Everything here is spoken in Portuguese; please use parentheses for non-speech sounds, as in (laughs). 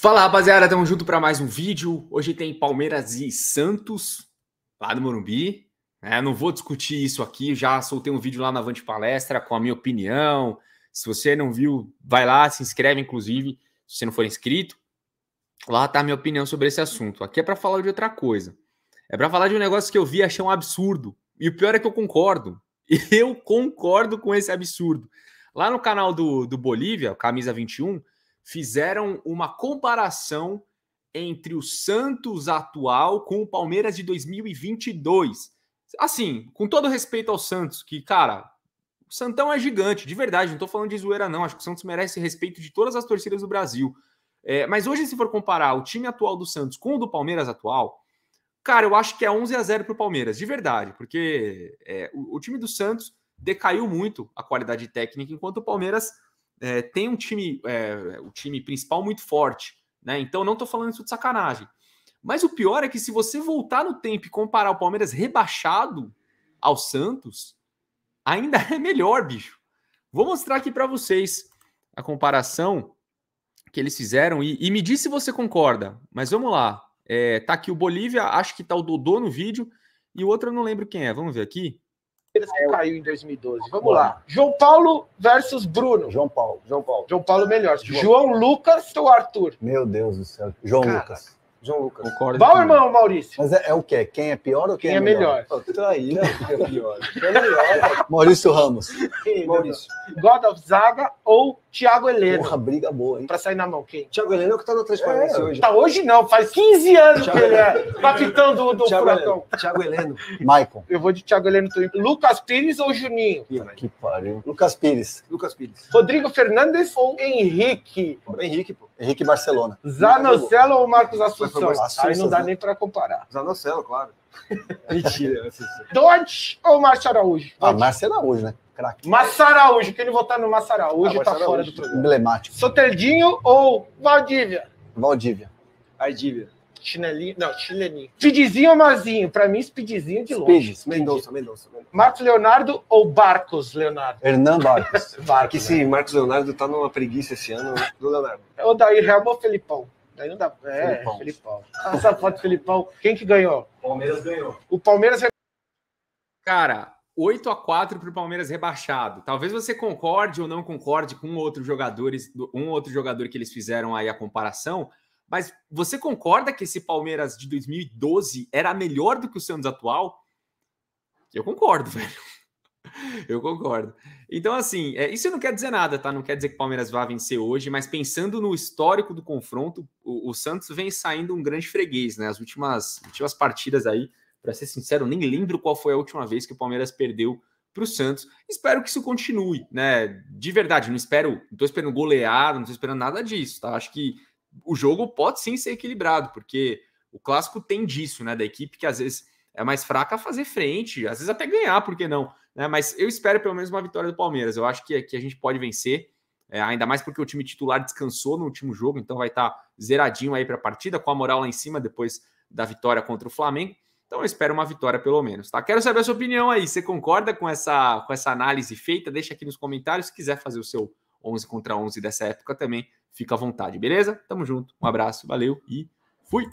Fala rapaziada, tamo junto para mais um vídeo. Hoje tem Palmeiras e Santos lá no Morumbi. É, não vou discutir isso aqui, já soltei um vídeo lá na Avante Palestra com a minha opinião. Se você não viu, vai lá, se inscreve inclusive, se você não for inscrito. Lá tá a minha opinião sobre esse assunto. Aqui é para falar de outra coisa. É para falar de um negócio que eu vi, achei um absurdo. E o pior é que eu concordo. (laughs) Eu concordo com esse absurdo. Lá no canal do, do Bolívia, Camisa 21, fizeram uma comparação entre o Santos atual com o Palmeiras de 2022. Assim, com todo respeito ao Santos, que, cara, o Santão é gigante, de verdade, não tô falando de zoeira, não. Acho que o Santos merece respeito de todas as torcidas do Brasil. É, mas hoje, se for comparar o time atual do Santos com o do Palmeiras atual, cara, eu acho que é 11 a 0 para o Palmeiras, de verdade, porque é, o, o time do Santos decaiu muito a qualidade técnica, enquanto o Palmeiras é, tem um time, é, o time principal muito forte, né? Então não estou falando isso de sacanagem. Mas o pior é que se você voltar no tempo e comparar o Palmeiras rebaixado ao Santos, ainda é melhor, bicho. Vou mostrar aqui para vocês a comparação que eles fizeram e, e, me diz se você concorda. Mas vamos lá. É, tá aqui o Bolívia, acho que tá o Dodô no vídeo e o outro eu não lembro quem é. Vamos ver aqui. Palmeiras que é caiu em 2012. Vamos lá. João Paulo versus Bruno. João Paulo. João Paulo. João Paulo melhor. João, João Lucas ou Arthur? Meu Deus do céu. João Lucas. João Lucas. Concordo Qual irmão, Maurício? Mas é, é, o quê? Quem é pior ou quem, quem é, é melhor? Oh, traíra. (laughs) Quem é pior? Quem é melhor? (laughs) Maurício Ramos. É Maurício. God of Zaga ou Tiago Heleno. Porra, briga boa, hein? Pra sair na mão, quem? Tiago Heleno é o que tá na transparência é, hoje. Tá hoje não, faz 15 anos Thiago que ele é capitão do, do Thiago Heleno. Thiago (laughs) Maicon. Eu vou de Tiago Heleno. Lucas Pires ou Juninho? Que, que pariu. Lucas Pires. Lucas Pires. Rodrigo Fernandes ou Henrique? Henrique, pô. Henrique Barcelona. Zanocelo ou Marcos Assunção? Aí não dá né? nem pra comparar. Zanocelo, claro. (laughs) Mentira. Dodge ou Márcio Araújo? Ah, Márcio Araújo, né? craque. Massaraújo, quem votar no Massaraújo ah, tá fora do é programa. Emblemático. Soterdinho ou Valdívia? Valdívia. Ardívia. Chinelinho, não, chileninho. Speedzinho ou Mazinho? Pra mim, Speedzinho de longe. Speed, Mendonça, Mendonça. Marcos Leonardo ou Barcos Leonardo? Hernan Barcos. (laughs) Barcos é que sim, né? Marcos Leonardo tá numa preguiça esse ano do Leonardo. É ou daí Real ou Felipão? Daí não dá. É, Felipão. Felipão. Essa foto do Felipão. Quem que ganhou? Palmeiras ganhou. O Palmeiras. Cara, 8 a 4 para o Palmeiras rebaixado. Talvez você concorde ou não concorde com outros jogadores, um outro jogador que eles fizeram aí a comparação, mas você concorda que esse Palmeiras de 2012 era melhor do que o Santos atual? Eu concordo, (laughs) velho. Eu concordo. Então, assim, é, isso não quer dizer nada, tá? Não quer dizer que o Palmeiras vá vencer hoje, mas pensando no histórico do confronto, o, o Santos vem saindo um grande freguês, né? As últimas, últimas partidas aí, para ser sincero, nem lembro qual foi a última vez que o Palmeiras perdeu para o Santos. Espero que isso continue, né? De verdade, não espero, não estou esperando goleado, não estou esperando nada disso, tá? Acho que o jogo pode sim ser equilibrado, porque o clássico tem disso, né? Da equipe que às vezes é mais fraca a fazer frente, às vezes até ganhar, por que não? Né? Mas eu espero pelo menos uma vitória do Palmeiras. Eu acho que aqui a gente pode vencer, é, ainda mais porque o time titular descansou no último jogo, então vai estar tá zeradinho aí para a partida, com a moral lá em cima depois da vitória contra o Flamengo. Então eu espero uma vitória pelo menos, tá? Quero saber a sua opinião aí. Você concorda com essa, com essa análise feita? Deixa aqui nos comentários. Se quiser fazer o seu 11 contra 11 dessa época também, fica à vontade, beleza? Tamo junto, um abraço, valeu e fui!